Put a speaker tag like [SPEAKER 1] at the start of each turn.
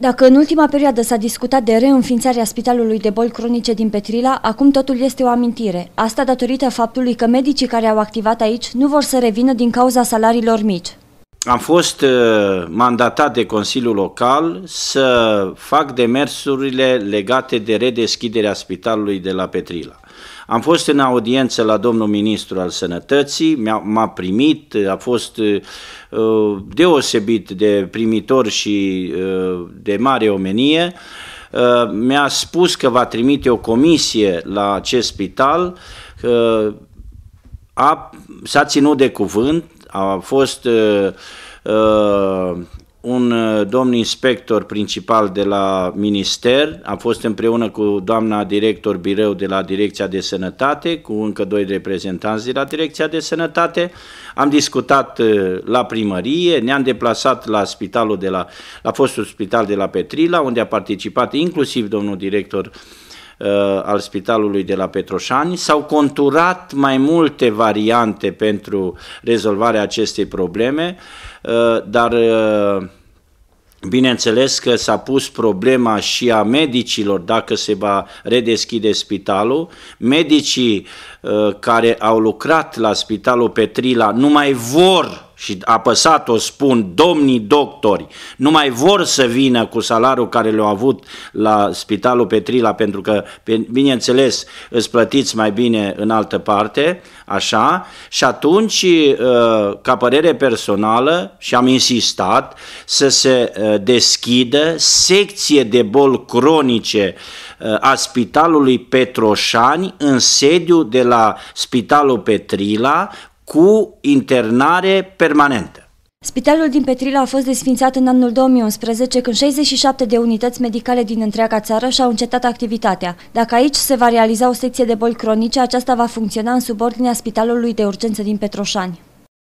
[SPEAKER 1] Dacă în ultima perioadă s-a discutat de reînființarea Spitalului de Boli Cronice din Petrila, acum totul este o amintire. Asta datorită faptului că medicii care au activat aici nu vor să revină din cauza salariilor mici
[SPEAKER 2] am fost uh, mandatat de Consiliul Local să fac demersurile legate de redeschiderea spitalului de la Petrila. Am fost în audiență la domnul ministru al sănătății, m-a primit, a fost uh, deosebit de primitor și uh, de mare omenie. Uh, Mi-a spus că va trimite o comisie la acest spital, a, s-a ținut de cuvânt, a fost uh, uh, un uh, domn inspector principal de la minister, a fost împreună cu doamna director bireu de la Direcția de Sănătate, cu încă doi reprezentanți de la Direcția de Sănătate. Am discutat uh, la primărie, ne-am deplasat la spitalul de la, la fostul spital de la Petrila, unde a participat inclusiv domnul director uh, Uh, al spitalului de la Petroșani. S-au conturat mai multe variante pentru rezolvarea acestei probleme, uh, dar uh, Bineînțeles că s-a pus problema și a medicilor dacă se va redeschide spitalul. Medicii care au lucrat la spitalul Petrila nu mai vor și apăsat o spun, domnii doctori nu mai vor să vină cu salariul care le-au avut la Spitalul Petrila, pentru că, bineînțeles, îți plătiți mai bine în altă parte, așa, și atunci, uh, ca părere personală, și am insistat, să se uh, deschidă secție de boli cronice uh, a Spitalului Petroșani în sediu de la Spitalul Petrila, cu internare permanentă.
[SPEAKER 1] Spitalul din Petrila a fost desfințat în anul 2011, când 67 de unități medicale din întreaga țară și-au încetat activitatea. Dacă aici se va realiza o secție de boli cronice, aceasta va funcționa în subordinea Spitalului de Urgență din Petroșani.